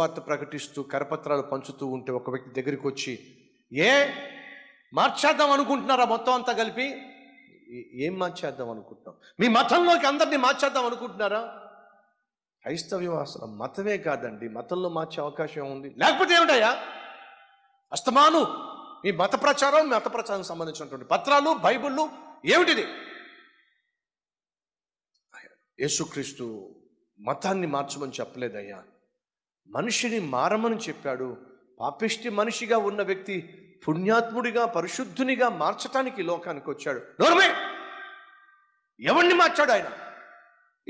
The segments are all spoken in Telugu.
సువార్త ప్రకటిస్తూ కరపత్రాలు పంచుతూ ఉంటే ఒక వ్యక్తి దగ్గరికి వచ్చి ఏ మార్చేద్దాం అనుకుంటున్నారా మొత్తం అంతా కలిపి ఏం మార్చేద్దాం అనుకుంటున్నాం మీ మతంలోకి అందరినీ మార్చేద్దాం అనుకుంటున్నారా క్రైస్తవ అసలు మతమే కాదండి మతంలో మార్చే అవకాశం ఉంది లేకపోతే ఏమిటయ్యా అస్తమాను మీ మత ప్రచారం మత ప్రచారం సంబంధించినటువంటి పత్రాలు బైబుళ్ళు ఏమిటిది యేసుక్రీస్తు మతాన్ని మార్చమని చెప్పలేదయ్యా మనిషిని మారమని చెప్పాడు పాపిష్టి మనిషిగా ఉన్న వ్యక్తి పుణ్యాత్ముడిగా పరిశుద్ధునిగా మార్చటానికి లోకానికి వచ్చాడు నోర్మే ఎవరిని మార్చాడు ఆయన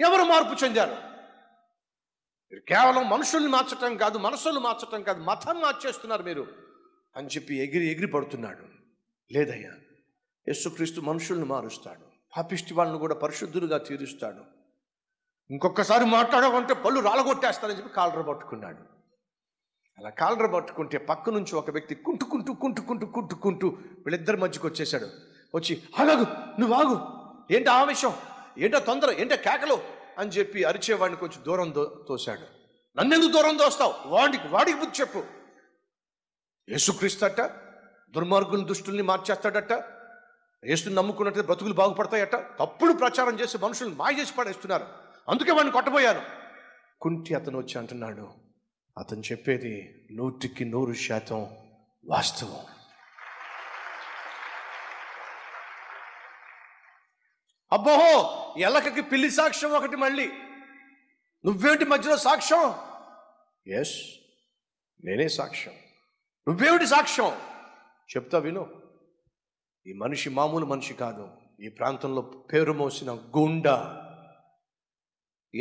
ఎవరు మార్పు చెందారు కేవలం మనుషుల్ని మార్చటం కాదు మనసులు మార్చటం కాదు మతం మార్చేస్తున్నారు మీరు అని చెప్పి ఎగిరి ఎగిరి పడుతున్నాడు లేదయ్యా యేసుక్రీస్తు మనుషుల్ని మారుస్తాడు పాపిష్టి వాళ్ళను కూడా పరిశుద్ధులుగా తీరుస్తాడు ఇంకొకసారి మాట్లాడమంటే పళ్ళు రాలగొట్టేస్తానని చెప్పి కాలర పట్టుకున్నాడు అలా కాలర పట్టుకుంటే పక్క నుంచి ఒక వ్యక్తి కుంటుకుంటూ కుంటుకుంటూ కుంటుకుంటూ వీళ్ళిద్దరి మధ్యకు వచ్చేసాడు వచ్చి ఆగదు నువ్వు ఆగు ఏంటో ఆవేశం ఏంటో తొందర ఏంటో కేకలు అని చెప్పి అరిచేవాడిని కొంచెం దూరం దో తోశాడు నన్నెందుకు దూరం దోస్తావు వాడికి వాడికి బుద్ధి చెప్పు యేసుక్రీస్తట దుర్మార్గుని దుష్టుల్ని మార్చేస్తాడట యేసుని నమ్ముకున్నట్టు బ్రతుకులు బాగుపడతాయట తప్పుడు ప్రచారం చేసి మనుషులను మాయ చేసి పడేస్తున్నారు అందుకే వాడిని కొట్టబోయాను కుంటి అతను వచ్చి అంటున్నాడు అతను చెప్పేది నూటికి నూరు శాతం వాస్తవం అబ్బోహో ఎలకకి పిల్లి సాక్ష్యం ఒకటి మళ్ళీ నువ్వేమిటి మధ్యలో సాక్ష్యం ఎస్ నేనే సాక్ష్యం నువ్వేమిటి సాక్ష్యం చెప్తా విను ఈ మనిషి మామూలు మనిషి కాదు ఈ ప్రాంతంలో పేరు మోసిన గుండా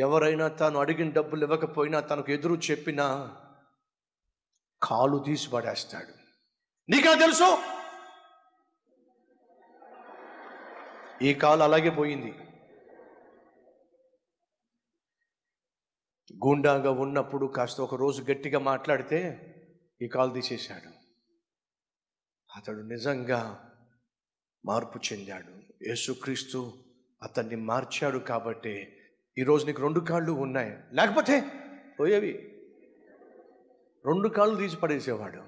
ఎవరైనా తాను అడిగిన డబ్బులు ఇవ్వకపోయినా తనకు ఎదురు చెప్పినా కాలు తీసి పడేస్తాడు నీకా తెలుసు ఈ కాలు అలాగే పోయింది గుండాగా ఉన్నప్పుడు కాస్త ఒక రోజు గట్టిగా మాట్లాడితే ఈ కాలు తీసేశాడు అతడు నిజంగా మార్పు చెందాడు యేసుక్రీస్తు అతన్ని మార్చాడు కాబట్టి ఈరోజు నీకు రెండు కాళ్ళు ఉన్నాయి లేకపోతే పోయేవి రెండు కాళ్ళు తీసి పడేసేవాడు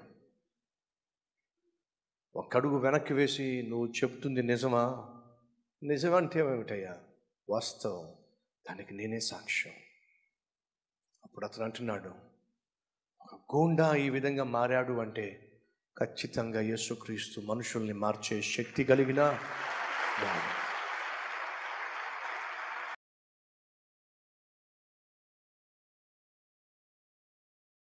ఒక్కడుగు వెనక్కి వేసి నువ్వు చెప్తుంది నిజమా నిజమంటే ఏమిటయ్యా వాస్తవం దానికి నేనే సాక్ష్యం అప్పుడు అతను అంటున్నాడు ఒక గూండా ఈ విధంగా మారాడు అంటే ఖచ్చితంగా యేసుక్రీస్తు మనుషుల్ని మార్చే శక్తి కలిగిన వాడు